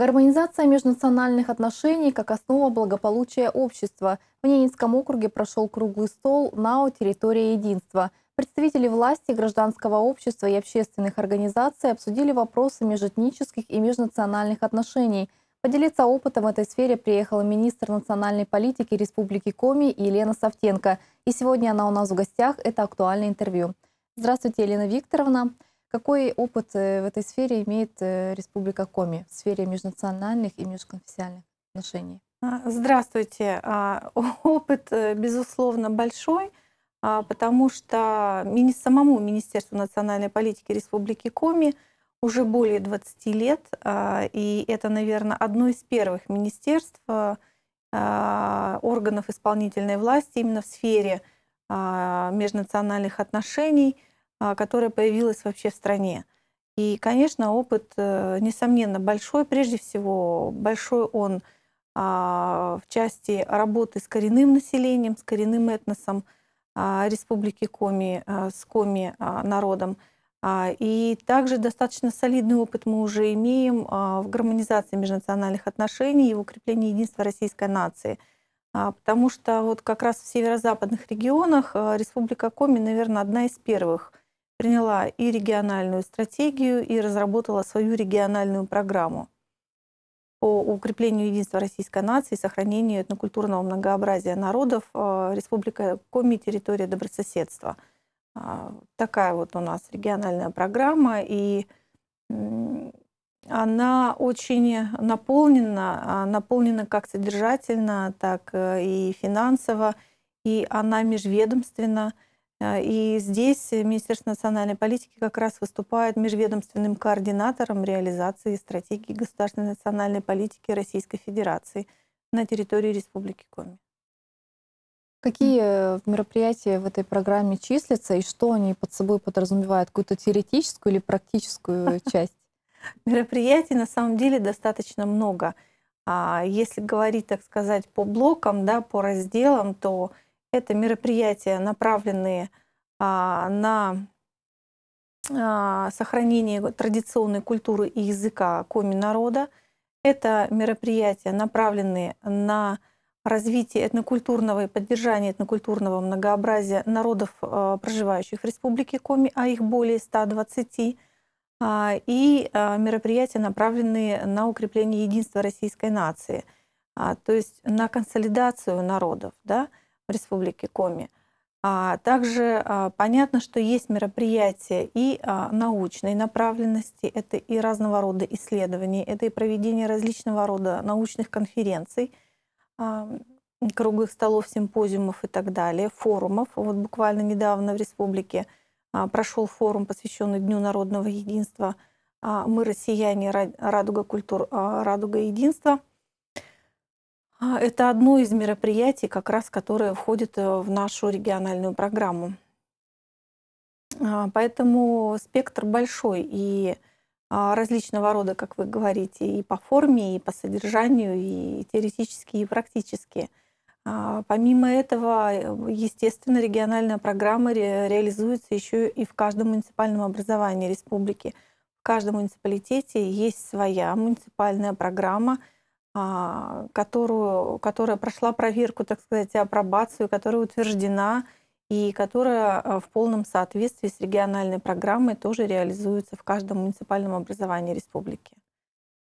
Гармонизация межнациональных отношений как основа благополучия общества. В Ненецком округе прошел круглый стол «НАО. Территория единства». Представители власти, гражданского общества и общественных организаций обсудили вопросы межэтнических и межнациональных отношений. Поделиться опытом в этой сфере приехала министр национальной политики Республики Коми Елена Савтенко. И сегодня она у нас в гостях. Это актуальное интервью. Здравствуйте, Елена Викторовна. Какой опыт э, в этой сфере имеет э, Республика Коми в сфере межнациональных и межконфессиональных отношений? А, здравствуйте. А, опыт, э, безусловно, большой, а, потому что самому Министерству национальной политики Республики Коми уже более 20 лет, и это, наверное, одно из первых министерств органов исполнительной власти именно в сфере межнациональных отношений – а, которая появилась вообще в стране. И, конечно, опыт, э, несомненно, большой. Прежде всего, большой он а, в части работы с коренным населением, с коренным этносом а, Республики Коми, с Коми народом. И также достаточно солидный опыт мы уже имеем в гармонизации межнациональных отношений и в укреплении единства российской нации. Потому что вот как раз в северо-западных регионах Республика Коми, наверное, одна из первых приняла и региональную стратегию, и разработала свою региональную программу по укреплению единства российской нации и сохранению этнокультурного многообразия народов э, Республика Коми, территория добрососедства. А, такая вот у нас региональная программа, и она очень наполнена, а, наполнена как содержательно, так э, и финансово, и она межведомственная. А, и здесь Министерство национальной политики как раз выступает межведомственным координатором реализации стратегии государственной национальной политики Российской Федерации на территории Республики Коми. Какие э, мероприятия в этой программе числятся и что они под собой подразумевают? Какую-то теоретическую или практическую часть? Мероприятий на самом деле достаточно много. А, если говорить, так сказать, по блокам, да, по разделам, то это мероприятия, направленные а, на а, сохранение традиционной культуры и языка коми народа. Это мероприятия, направленные на развитие этнокультурного и поддержание этнокультурного многообразия народов, а, проживающих в Республике Коми, а их более 120, и мероприятия, направленные на укрепление единства российской нации, то есть на консолидацию народов. Да? Республики Коми. А также а, понятно, что есть мероприятия и а, научной направленности, это и разного рода исследований, это и проведение различного рода научных конференций, круглых столов, симпозиумов и так далее, форумов. Вот буквально недавно в республике прошел форум, посвященный Дню народного единства. Мы, россияне, радуга культур, радуга единства – а, это одно из мероприятий, как раз которое входит э, в нашу региональную программу. А, поэтому спектр большой и а, различного рода, как вы говорите, и по форме, и по содержанию, и теоретически, и практически. Помимо этого, э, естественно, региональная программа реализуется еще и в каждом муниципальном образовании республики. В каждом муниципалитете есть своя муниципальная программа – а, которую, которая прошла проверку, так сказать, апробацию, которая утверждена и которая э, в полном соответствии с региональной программой тоже реализуется в каждом муниципальном образовании республики.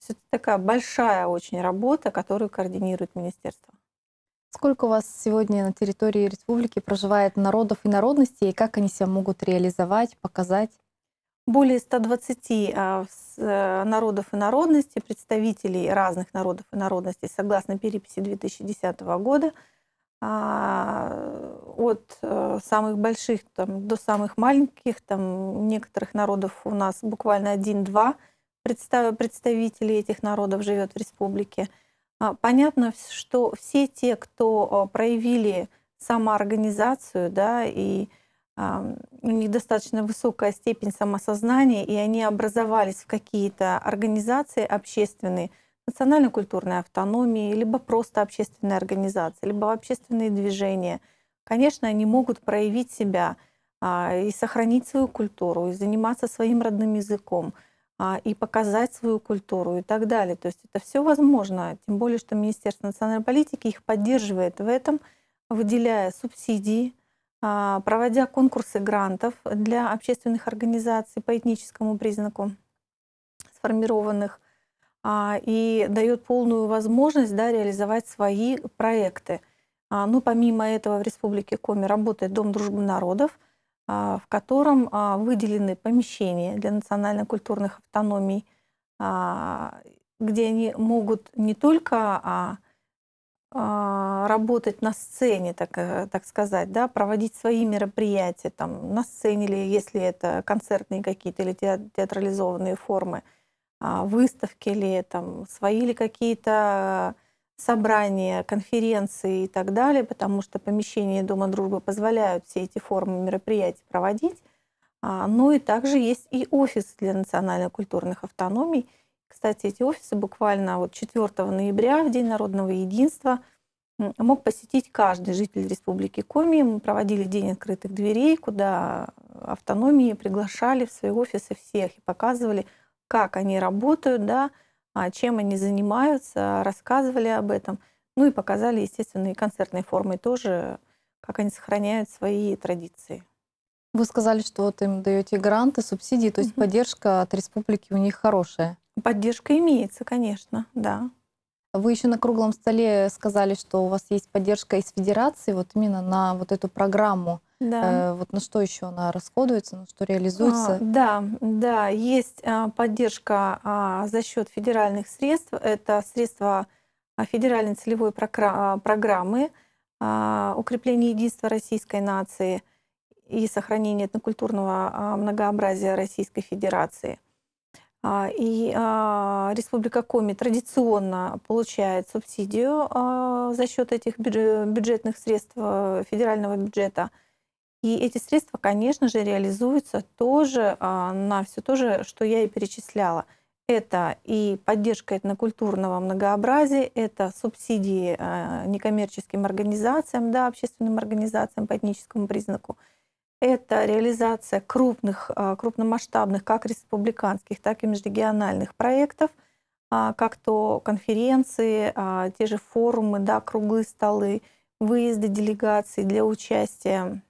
это такая большая очень работа, которую координирует министерство. Сколько у вас сегодня на территории республики проживает народов и народностей, и как они себя могут реализовать, показать? более 120 а, э, народов и народностей, представителей разных народов и народностей, согласно переписи 2010 года, а, от э, самых больших там, до самых маленьких, там, некоторых народов у нас буквально один-два представителей этих народов живет в республике. А, понятно, что все те, кто э, проявили самоорганизацию да, и у них достаточно высокая степень самосознания, и они образовались в какие-то организации общественные, национально-культурной автономии, либо просто общественные организации, либо общественные движения. Конечно, они могут проявить себя а, и сохранить свою культуру, и заниматься своим родным языком, а, и показать свою культуру и так далее. То есть это все возможно, тем более, что Министерство национальной политики их поддерживает в этом, выделяя субсидии а, проводя конкурсы грантов для общественных организаций по этническому признаку сформированных а, и дает полную возможность да, реализовать свои проекты. А, ну, помимо этого, в Республике Коми работает Дом дружбы народов, в котором выделены помещения для национально-культурных автономий, где они могут не только а, работать на сцене, так, э, так сказать, да, проводить свои мероприятия там, на сцене, или если это концертные какие-то или театрализованные формы, а, выставки или там, свои или какие-то собрания, конференции и так далее, потому что помещения Дома дружбы позволяют все эти формы мероприятий проводить. А, ну и также есть и офис для национально-культурных автономий – кстати, эти офисы буквально вот 4 ноября, в День народного единства, мог посетить каждый житель Республики Коми. Мы проводили День открытых дверей, куда автономии приглашали в свои офисы всех и показывали, как они работают, да, а, чем они занимаются, рассказывали об этом. Ну и показали, естественно, и концертной формы тоже, как они сохраняют свои традиции. Вы сказали, что вот им даете гранты, субсидии, то есть угу. поддержка от республики у них хорошая. Поддержка имеется, конечно, да. Вы еще на круглом столе сказали, что у вас есть поддержка из федерации, вот именно на вот эту программу. Да. Э, вот на что еще она расходуется, на что реализуется? А, да, да, есть а, поддержка а, за счет федеральных средств. Это средства а, федеральной целевой программы укрепления единства российской нации и сохранения этнокультурного многообразия Российской Федерации – а, и а, Республика Коми традиционно получает субсидию а, за счет этих бюджетных средств э, федерального бюджета. И эти средства, конечно же, реализуются тоже на все то же, что я и перечисляла. Это и поддержка этнокультурного многообразия, это субсидии э, некоммерческим организациям, да, общественным организациям по этническому признаку – это реализация крупных, а, крупномасштабных как республиканских, так и межрегиональных проектов, а, как то конференции, а, те же форумы, да, круглые столы, выезды делегаций для участия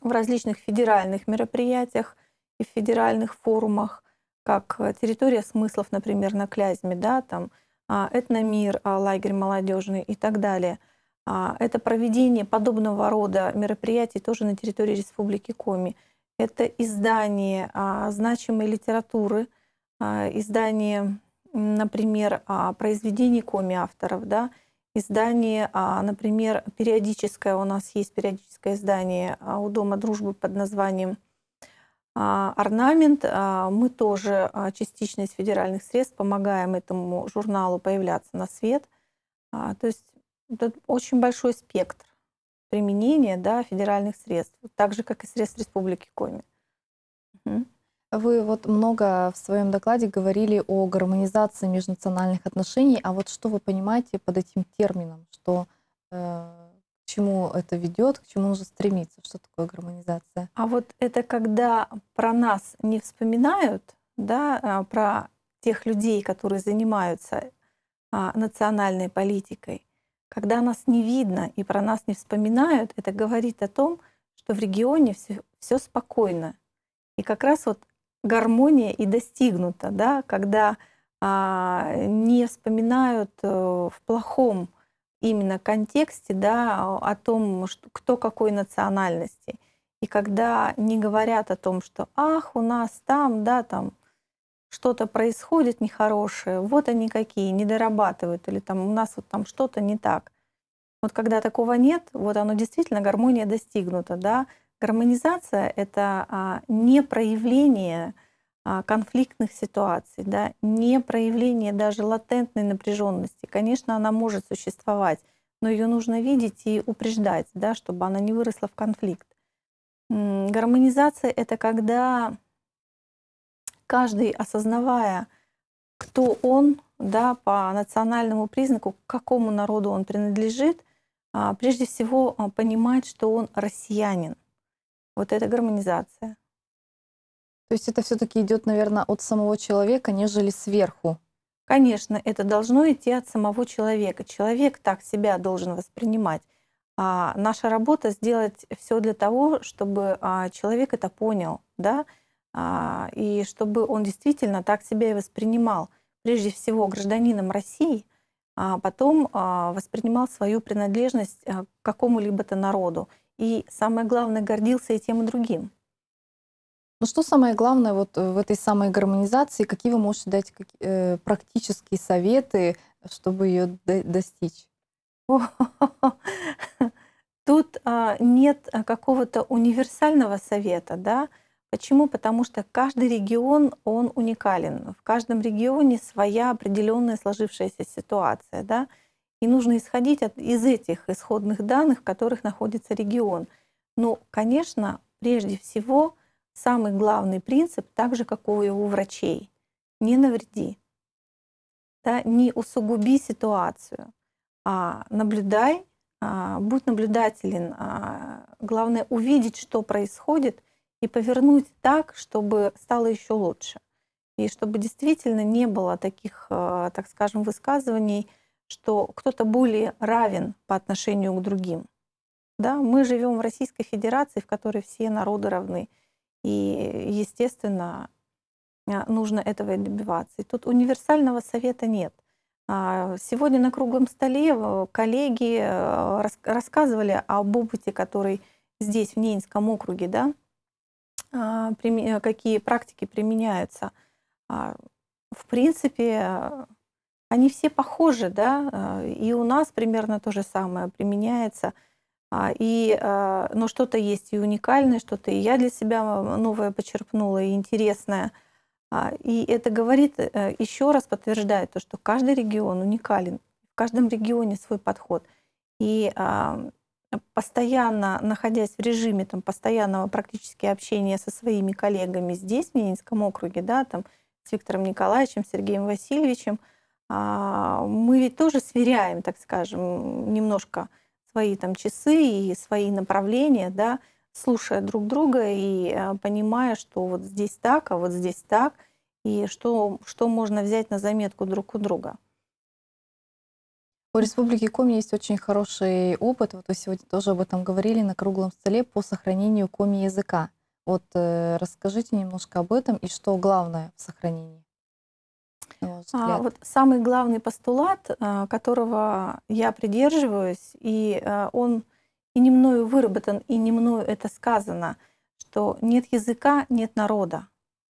в различных федеральных мероприятиях и федеральных форумах, как территория смыслов, например, на Клязьме, да, там этномир, лагерь молодежный и так далее – а, это проведение подобного рода мероприятий тоже на территории Республики Коми. Это издание а, значимой литературы, а, издание, например, произведений коми авторов, да, издание, например, периодическое, у нас есть периодическое издание у Дома дружбы под названием «Орнамент». Мы тоже частично из федеральных средств помогаем этому журналу появляться на свет. То есть это очень большой спектр применения да, федеральных средств, так же, как и средств Республики Коми. Вы вот много в своем докладе говорили о гармонизации межнациональных отношений, а вот что вы понимаете под этим термином, что э, к чему это ведет, к чему нужно стремиться, что такое гармонизация? А вот это когда про нас не вспоминают, да, а, про тех людей, которые занимаются а, национальной политикой, когда нас не видно и про нас не вспоминают, это говорит о том, что в регионе все, все спокойно. И как раз вот гармония и достигнута, да, когда а, не вспоминают э, в плохом именно контексте, да, о том, что, кто какой национальности. И когда не говорят о том, что «ах, у нас там, да, там что-то происходит нехорошее, вот они какие, не дорабатывают, или там у нас вот там что-то не так. Вот когда такого нет, вот оно действительно, гармония достигнута, да. Гармонизация — это а, не проявление а, конфликтных ситуаций, да, не проявление даже латентной напряженности. Конечно, она может существовать, но ее нужно видеть и упреждать, да, чтобы она не выросла в конфликт. Гармонизация — это когда каждый, осознавая, кто он, да, по национальному признаку, к какому народу он принадлежит, а, прежде всего а, понимать, что он россиянин. Вот это гармонизация. То есть это все-таки идет, наверное, от самого человека, нежели сверху. Конечно, это должно идти от самого человека. Человек так себя должен воспринимать. А наша работа сделать все для того, чтобы а, человек это понял, да, а, и чтобы он действительно так себя и воспринимал, прежде всего гражданином России, а потом а, воспринимал свою принадлежность а, к какому-либо-то народу. И самое главное, гордился и тем, и другим. Ну что самое главное вот э, в этой самой гармонизации? Какие вы можете дать э, практические советы, чтобы ее достичь? Тут нет какого-то универсального совета, да, Почему? Потому что каждый регион, он уникален. В каждом регионе своя определенная сложившаяся ситуация. Да? И нужно исходить от, из этих исходных данных, в которых находится регион. Но, конечно, прежде всего, самый главный принцип, так же, как у врачей, не навреди, да, не усугуби ситуацию, а наблюдай, а, будь наблюдателен. А, главное, увидеть, что происходит — и повернуть так, чтобы стало еще лучше. И чтобы действительно не было таких, э, так скажем, высказываний, что кто-то более равен по отношению к другим. Да, мы живем в Российской Федерации, в которой все народы равны. И, естественно, э, нужно этого и добиваться. И тут универсального совета нет. А, сегодня на круглом столе э, коллеги рассказывали об опыте, который здесь, в Ненецком округе, да, а, какие практики применяются, а, в принципе, они все похожи, да, а, и у нас примерно то же самое применяется. И, но что-то есть и уникальное, что-то и я для себя новое почерпнула, и интересное. И это говорит, э, еще раз подтверждает то, что каждый регион уникален, в каждом регионе свой подход. И постоянно находясь в режиме там, постоянного практически общения со своими коллегами здесь, в Мининском округе, да, там, с Виктором Николаевичем, Сергеем Васильевичем, а, мы ведь тоже сверяем, так скажем, немножко свои там часы и свои направления, да, слушая друг друга и э, понимая, что вот здесь так, а вот здесь так, и что, что можно взять на заметку друг у друга. У Республики Коми есть очень хороший опыт. Вот вы сегодня тоже об этом говорили на круглом столе по сохранению коми языка. Вот э, расскажите немножко об этом и что главное в сохранении. А, вот самый главный постулат, э, которого я придерживаюсь, и э, он и не мною выработан, и не мною это сказано, что нет языка, нет народа.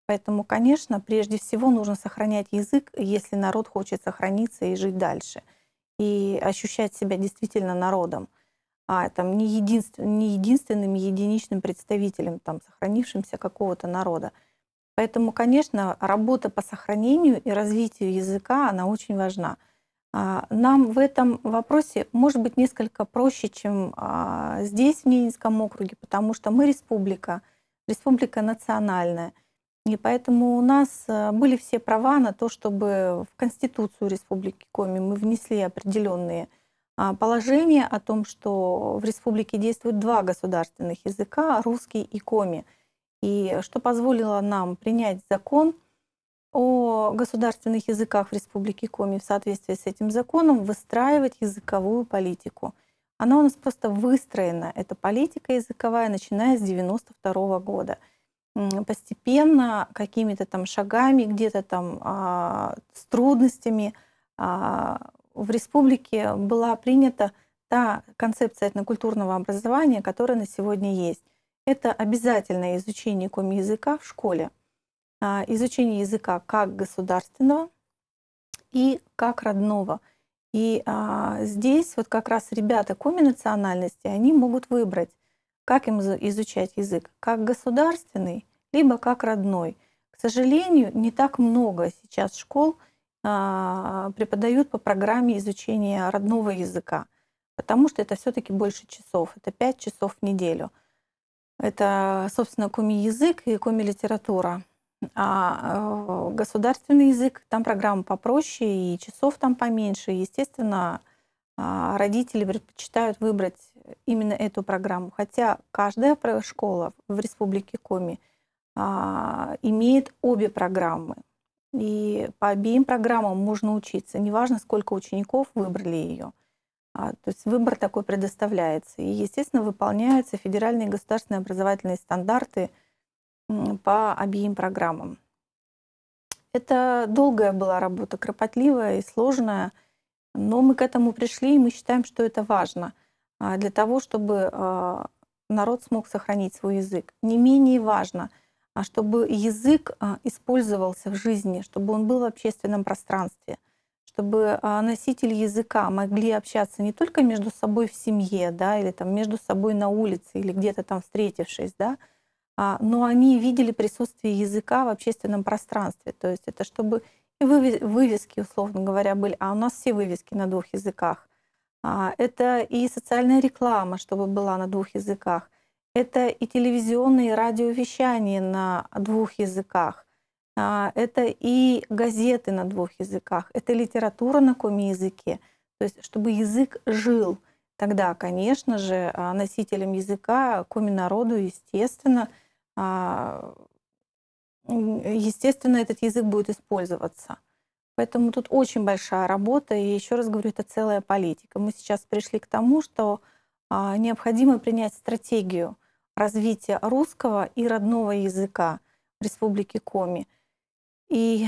Поэтому, конечно, прежде всего нужно сохранять язык, если народ хочет сохраниться и жить дальше и ощущать себя действительно народом, а там, не, единствен, не единственным единичным представителем там, сохранившимся какого-то народа. Поэтому, конечно, работа по сохранению и развитию языка, она очень важна. А, нам в этом вопросе может быть несколько проще, чем а, здесь, в Ненецком округе, потому что мы республика, республика национальная. И поэтому у нас э, были все права на то, чтобы в Конституцию Республики Коми мы внесли определенные а, положения о том, что в республике действуют два государственных языка, русский и коми, и что позволило нам принять закон о государственных языках в республике Коми в соответствии с этим законом выстраивать языковую политику. Она у нас просто выстроена, эта политика языковая, начиная с 92 года – постепенно, какими-то там шагами, где-то там а, с трудностями а, в республике была принята та концепция этнокультурного образования, которая на сегодня есть. Это обязательное изучение коми-языка в школе, а, изучение языка как государственного и как родного. И а, здесь вот как раз ребята коми-национальности, они могут выбрать, как им изучать язык? Как государственный, либо как родной. К сожалению, не так много сейчас школ а, преподают по программе изучения родного языка, потому что это все-таки больше часов, это 5 часов в неделю. Это, собственно, коми-язык и коми-литература. А э, государственный язык, там программа попроще, и часов там поменьше, естественно, а, родители предпочитают выбрать именно эту программу. Хотя каждая школа в Республике Коми а, имеет обе программы. И по обеим программам можно учиться. Неважно, сколько учеников выбрали ее. А, то есть выбор такой предоставляется. И, естественно, выполняются федеральные и государственные образовательные стандарты по обеим программам. Это долгая была работа, кропотливая и сложная – но мы к этому пришли, и мы считаем, что это важно а, для того, чтобы а, народ смог сохранить свой язык. Не менее важно, а, чтобы язык использовался в жизни, чтобы он был в общественном пространстве, чтобы носители языка могли общаться не только между собой в семье, да, или там между собой на улице, или где-то там встретившись, да, но они видели присутствие языка в общественном пространстве. То есть это чтобы вывески, условно говоря, были, а у нас все вывески на двух языках. А, это и социальная реклама, чтобы была на двух языках. Это и телевизионные и радиовещания на двух языках. А, это и газеты на двух языках. Это литература на коми языке. То есть, чтобы язык жил. Тогда, конечно же, а, носителем языка, коми народу, естественно, естественно, этот язык будет использоваться. Поэтому тут очень большая работа, и еще раз говорю, это целая политика. Мы сейчас пришли к тому, что а, необходимо принять стратегию развития русского и родного языка Республики Коми. И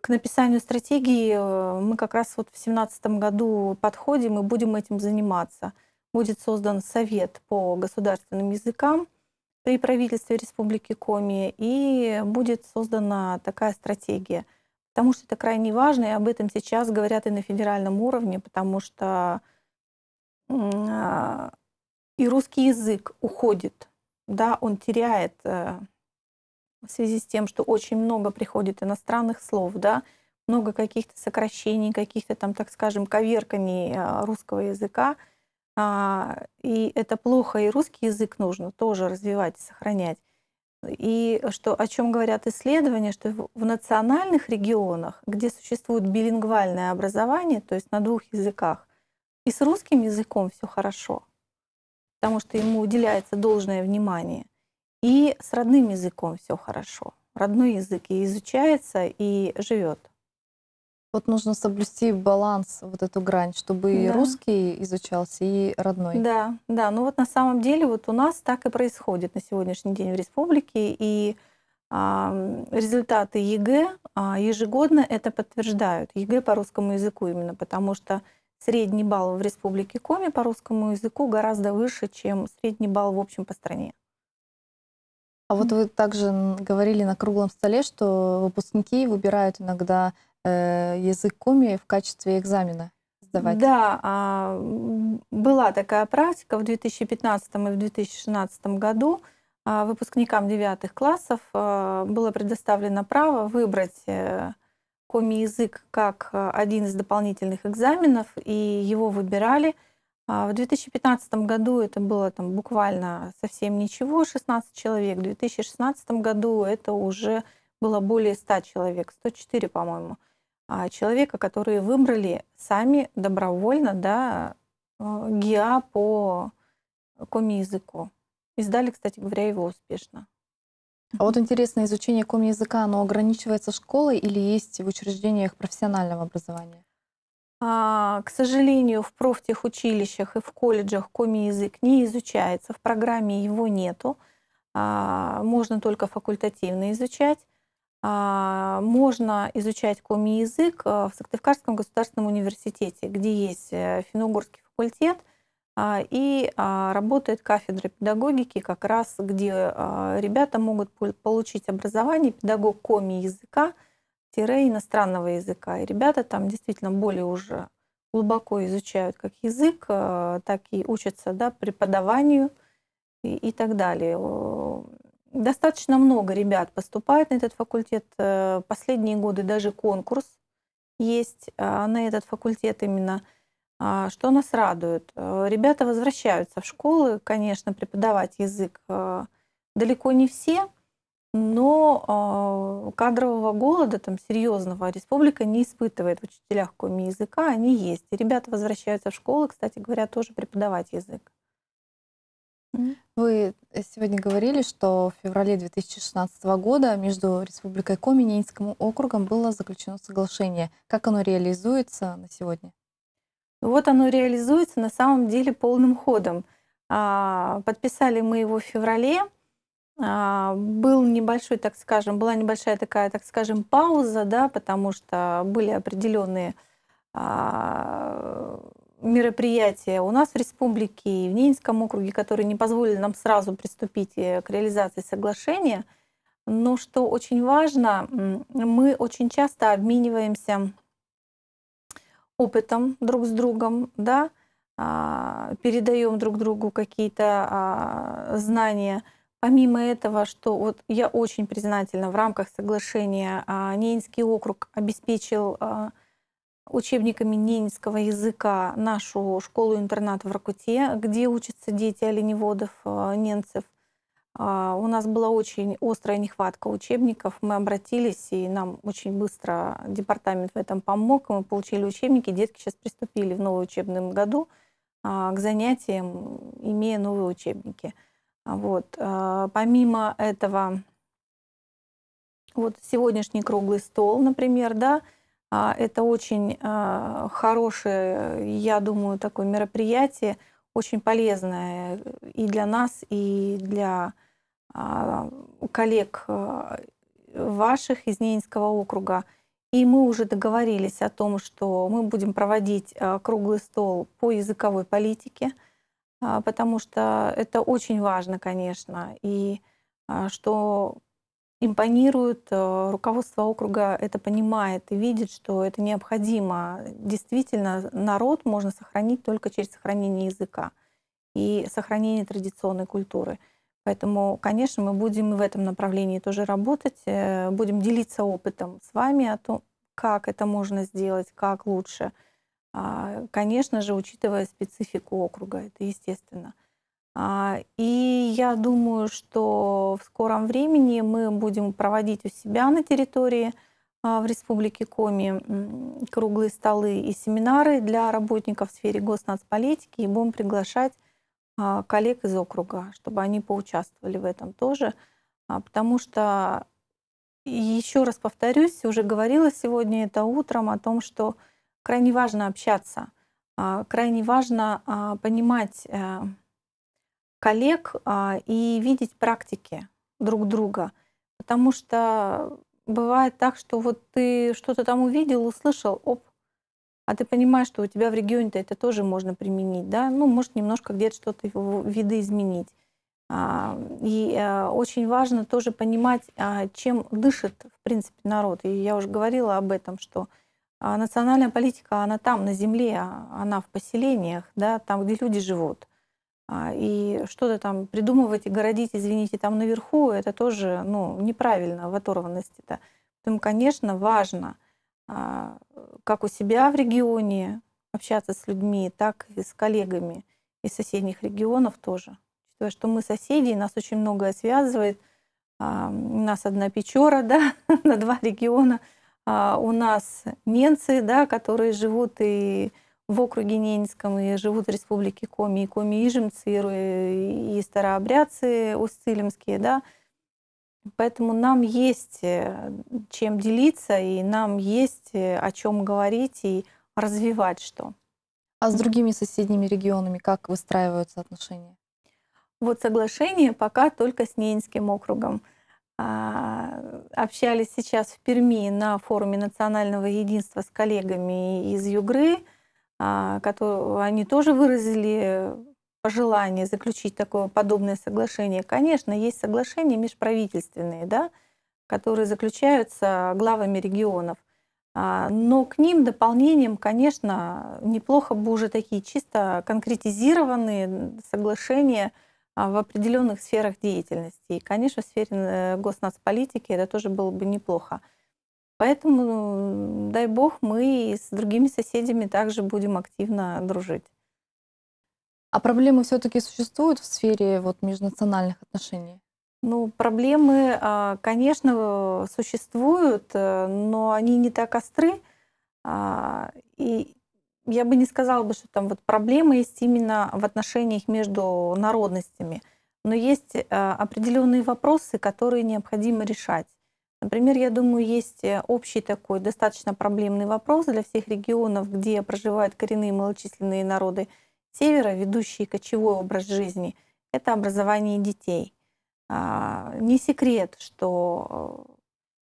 к написанию стратегии э, мы как раз вот в 2017 году подходим и будем этим заниматься. Будет создан совет по государственным языкам, при правительстве Республики Коми, и будет создана такая стратегия. Потому что это крайне важно, и об этом сейчас говорят и на федеральном уровне, потому что а, и русский язык уходит, да, он теряет э, в связи с тем, что очень много приходит иностранных слов, да, много каких-то сокращений, каких-то там, так скажем, коверканий э, русского языка – а, и это плохо, и русский язык нужно тоже развивать и сохранять. И что, о чем говорят исследования, что в, в национальных регионах, где существует билингвальное образование, то есть на двух языках, и с русским языком все хорошо, потому что ему уделяется должное внимание, и с родным языком все хорошо. Родной язык и изучается, и живет. Вот нужно соблюсти баланс, вот эту грань, чтобы да. и русский изучался, и родной. Да, да. Ну вот на самом деле вот у нас так и происходит на сегодняшний день в республике. И а, результаты ЕГЭ а, ежегодно это подтверждают. ЕГЭ по русскому языку именно, потому что средний балл в республике Коми по русскому языку гораздо выше, чем средний балл в общем по стране. А вот вы также говорили на круглом столе, что выпускники выбирают иногда э, язык куми в качестве экзамена сдавать. Да, а, была такая практика в 2015 и в 2016 году. А, выпускникам девятых классов а, было предоставлено право выбрать э, коми-язык как один из дополнительных экзаменов, и его выбирали. В 2015 году это было там буквально совсем ничего, 16 человек. В 2016 году это уже было более 100 человек, 104, по-моему. А, человека, которые выбрали сами добровольно да, э, ГИА по э, коми-языку. Издали, кстати говоря, его успешно. А вот интересно, изучение коми-языка, оно ограничивается школой или есть в учреждениях профессионального образования? А, к сожалению, в профтехучилищах и в колледжах коми-язык не изучается, в программе его нету. А, можно только факультативно изучать. А, можно изучать коми язык а, в Сыктывкарском государственном университете, где есть э, финогорский факультет а, и работает кафедра педагогики, как раз где ребята могут получить образование педагог коми языка иностранного языка. И ребята там действительно более уже глубоко изучают как язык, э, так и учатся да, преподаванию и, и так далее. Достаточно много ребят поступает на этот факультет. Э, последние годы даже конкурс есть э, на этот факультет именно. А, что нас радует? Э, ребята возвращаются в школы, конечно, преподавать язык далеко не все, но кадрового голода, там, серьезного, республика не испытывает в учителях коми языка, они есть. И ребята возвращаются в школы, кстати говоря, тоже преподавать язык. Вы сегодня говорили, что в феврале 2016 года между Республикой Коми и Ненецким округом было заключено соглашение. Как оно реализуется на сегодня? Ну, вот оно реализуется на самом деле полным ходом. А, подписали мы его в феврале. А, был небольшой, так скажем, была небольшая такая, так скажем, пауза, да, потому что были определенные а, мероприятия у нас в республике и в Нинском округе, которые не позволили нам сразу приступить э, к реализации соглашения. Но что очень важно, мы очень часто обмениваемся опытом друг с другом, да, а, передаем друг другу какие-то а, знания. Помимо этого, что вот я очень признательна, в рамках соглашения а, Ненский округ обеспечил учебниками ненецкого языка нашу школу-интернат в Ракуте, где учатся дети оленеводов, э, ненцев. А, у нас была очень острая нехватка учебников. Мы обратились, и нам очень быстро департамент в этом помог. Мы получили учебники. Детки сейчас приступили в новом учебном году а, к занятиям, имея новые учебники. Вот. Э, помимо этого, вот сегодняшний круглый стол, например, да, а, это очень а, хорошее, я думаю, такое мероприятие, очень полезное и для нас, и для а, коллег ваших из Ненецкого округа. И мы уже договорились о том, что мы будем проводить круглый стол по языковой политике, потому что это очень важно, конечно, и что импонирует, э, руководство округа это понимает и видит, что это необходимо. Действительно, народ можно сохранить только через сохранение языка и сохранение традиционной культуры. Поэтому, конечно, мы будем и в этом направлении тоже работать, э, будем делиться опытом с вами о том, как это можно сделать, как лучше. А, конечно же, учитывая специфику округа, это естественно. А, и я думаю, что в скором времени мы будем проводить у себя на территории а, в Республике Коми круглые столы и семинары для работников в сфере госнацполитики и будем приглашать а, коллег из округа, чтобы они поучаствовали в этом тоже. Потому что, еще раз повторюсь, уже говорила сегодня это утром о том, что крайне важно общаться, крайне важно понимать э, коллег а, и видеть практики друг друга. Потому что бывает так, что вот ты что-то там увидел, услышал, оп, а ты понимаешь, что у тебя в регионе-то это тоже можно применить, да? Ну, может, немножко где-то что-то видоизменить. А, и а, очень важно тоже понимать, чем дышит, в принципе, народ. И я уже говорила об этом, что национальная политика, она там, на земле, она в поселениях, да, там, где люди живут. А, и что-то там придумывать и городить, извините, там наверху, это тоже ну, неправильно в оторванности-то. Поэтому, конечно, важно, а, как у себя в регионе общаться с людьми, так и с коллегами из соседних регионов тоже. Учитывая, что мы соседи, и нас очень многое связывает. А, у нас одна Печора, да, на два региона. У нас немцы, да, которые живут и в округе Ненецком и живут в республике Коми, и коми-ижемцы, и, и старообрядцы усцилимские, да. Поэтому нам есть э, чем делиться, и нам есть э, о чем говорить и развивать что. А с другими соседними регионами как выстраиваются отношения? Вот соглашение пока только с Ненецким округом. А, общались сейчас в Перми на форуме национального единства с коллегами из Югры – а, которые они тоже выразили пожелание заключить такое подобное соглашение. Конечно, есть соглашения межправительственные, да, которые заключаются главами регионов. А, но к ним дополнением, конечно, неплохо бы уже такие чисто конкретизированные соглашения а, в определенных сферах деятельности. И, конечно, в сфере э, госнацполитики это тоже было бы неплохо. Поэтому, дай бог, мы с другими соседями также будем активно дружить. А проблемы все-таки существуют в сфере вот, межнациональных отношений? Ну, проблемы, а, конечно, существуют, э, но они не так остры. А, и я бы не сказала бы, что там вот проблемы есть именно в отношениях между народностями. Но есть э, определенные вопросы, которые необходимо решать. Например, я думаю, есть э, общий такой достаточно проблемный вопрос для всех регионов, где проживают коренные малочисленные народы севера, ведущие кочевой образ жизни. Это образование детей. А, не секрет, что э,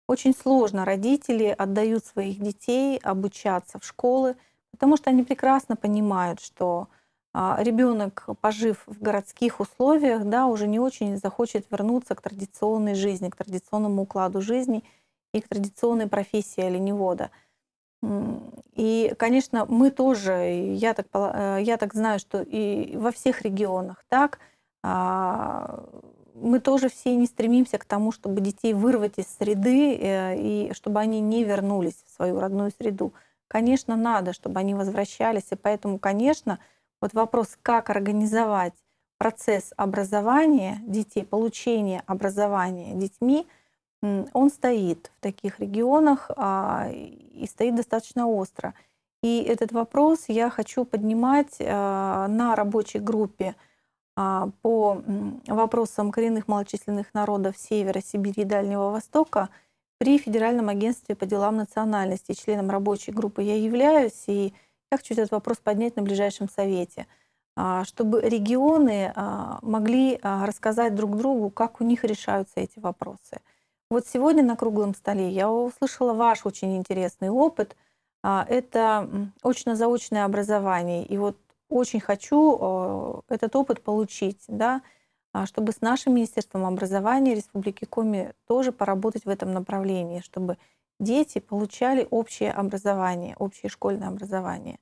очень сложно родители отдают своих детей обучаться в школы, потому что они прекрасно понимают, что а, ребенок, пожив в городских условиях, да, уже не очень захочет вернуться к традиционной жизни, к традиционному укладу жизни и к традиционной профессии оленевода. И, конечно, мы тоже, я так, э, я так знаю, что и во всех регионах так, а, мы тоже все не стремимся к тому, чтобы детей вырвать из среды э, и чтобы они не вернулись в свою родную среду. Конечно, надо, чтобы они возвращались, и поэтому, конечно, вот вопрос, как организовать процесс образования детей, получения образования детьми, он стоит в таких регионах а, и стоит достаточно остро. И этот вопрос я хочу поднимать а, на рабочей группе а, по вопросам коренных малочисленных народов Севера, Сибири и Дальнего Востока при Федеральном агентстве по делам национальности. Членом рабочей группы я являюсь, и я хочу этот вопрос поднять на ближайшем совете, а, чтобы регионы а, могли а, рассказать друг другу, как у них решаются эти вопросы. Вот сегодня на круглом столе я услышала ваш очень интересный опыт. Это очно-заочное образование. И вот очень хочу этот опыт получить, да, чтобы с нашим Министерством образования Республики Коми тоже поработать в этом направлении, чтобы дети получали общее образование, общее школьное образование.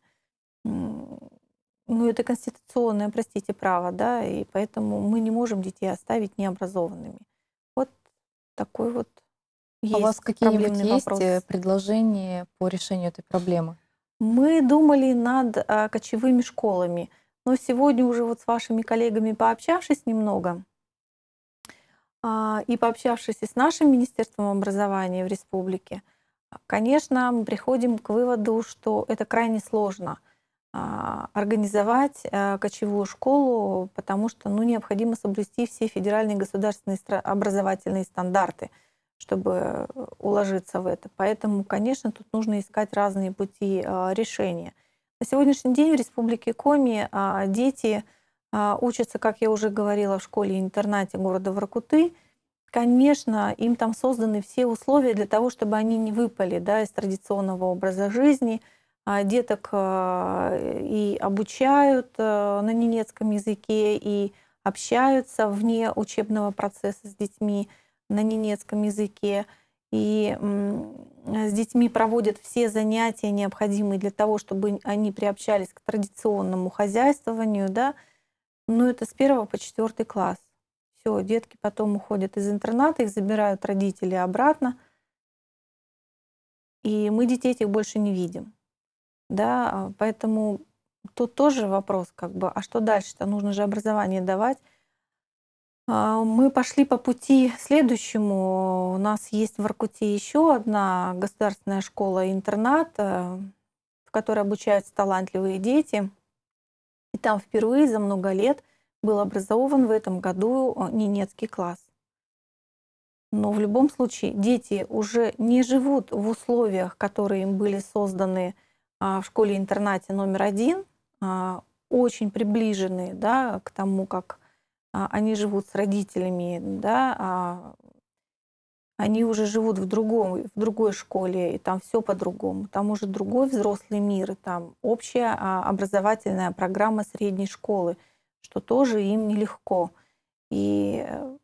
Ну, это конституционное, простите, право, да, и поэтому мы не можем детей оставить необразованными. Вот такой вот есть а У вас какие-нибудь есть э, вопрос. предложения по решению этой проблемы? Мы думали над а, кочевыми школами, но сегодня уже вот с вашими коллегами пообщавшись немного, а, и пообщавшись и с нашим Министерством образования в республике, конечно, мы приходим к выводу, что это крайне сложно а, организовать э, кочевую школу, потому что ну, необходимо соблюсти все федеральные государственные образовательные стандарты, чтобы уложиться в это. Поэтому, конечно, тут нужно искать разные пути а, решения. На сегодняшний день в Республике Коми дети – а, учатся, как я уже говорила, в школе-интернате города Воркуты. Конечно, им там созданы все условия для того, чтобы они не выпали да, из традиционного образа жизни. А, деток а, и обучают э, на ненецком языке, и общаются вне учебного процесса с детьми на ненецком языке и с детьми проводят все занятия необходимые для того, чтобы они приобщались к традиционному хозяйствованию, да, ну, это с первого по четвертый класс. Все, детки потом уходят из интерната, их забирают родители обратно. И мы детей этих больше не видим. Да, а, поэтому тут тоже вопрос, как бы, а что дальше-то? Нужно же образование давать. А, мы пошли по пути следующему. У нас есть в Аркуте еще одна государственная школа-интернат, э, в которой обучаются талантливые дети – там впервые за много лет был образован в этом году э, ненецкий класс. Но в любом случае дети уже не живут в условиях, которые им были созданы а, в школе-интернате номер один, а, очень приближенные да, к тому, как а, они живут с родителями, да, они уже живут в, другом, в другой школе, и там все по-другому. Там уже другой взрослый мир, и там общая а, образовательная программа средней школы, что тоже им нелегко. И э,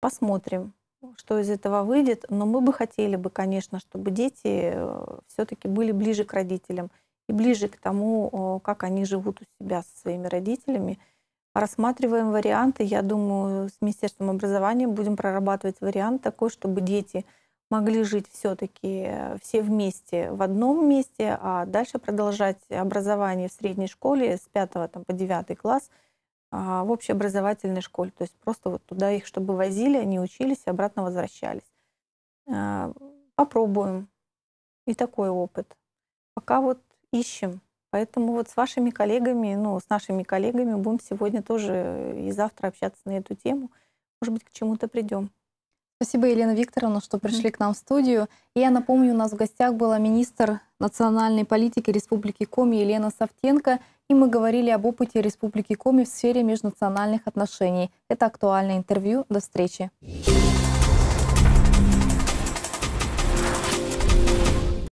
посмотрим, что из этого выйдет. Но мы бы хотели бы, конечно, чтобы дети э, все-таки были ближе к родителям и ближе к тому, как они живут у себя со своими родителями – Рассматриваем варианты. Я думаю, с Министерством образования будем прорабатывать вариант такой, чтобы дети могли жить все-таки э, все вместе в одном месте, а дальше продолжать образование в средней школе с 5 там, по 9 класс а, в общеобразовательной школе. То есть просто вот туда их, чтобы возили, они учились и обратно возвращались. Э, попробуем. И такой опыт. Пока вот ищем. Поэтому вот с вашими коллегами, ну, с нашими коллегами будем сегодня тоже э, и завтра общаться на эту тему. Может быть, к чему-то придем. Спасибо, Елена Викторовна, что пришли к нам в студию. И я напомню, у нас в гостях была министр национальной политики Республики Коми Елена Савтенко. И мы говорили об опыте Республики Коми в сфере межнациональных отношений. Это актуальное интервью. До встречи.